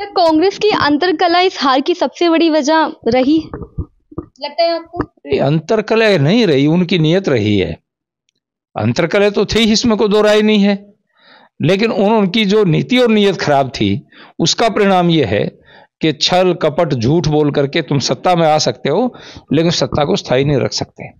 क्या कांग्रेस की अंतरकला इस हार की सबसे बड़ी वजह रही लगता है आपको अंतरकला नहीं रही उनकी नियत रही है अंतरकला तो थी इसमें कोई दो राय नहीं है लेकिन उन उनकी जो नीति और नियत खराब थी उसका परिणाम यह है कि छल कपट झूठ बोल करके तुम सत्ता में आ सकते हो लेकिन सत्ता को स्थायी नहीं रख सकते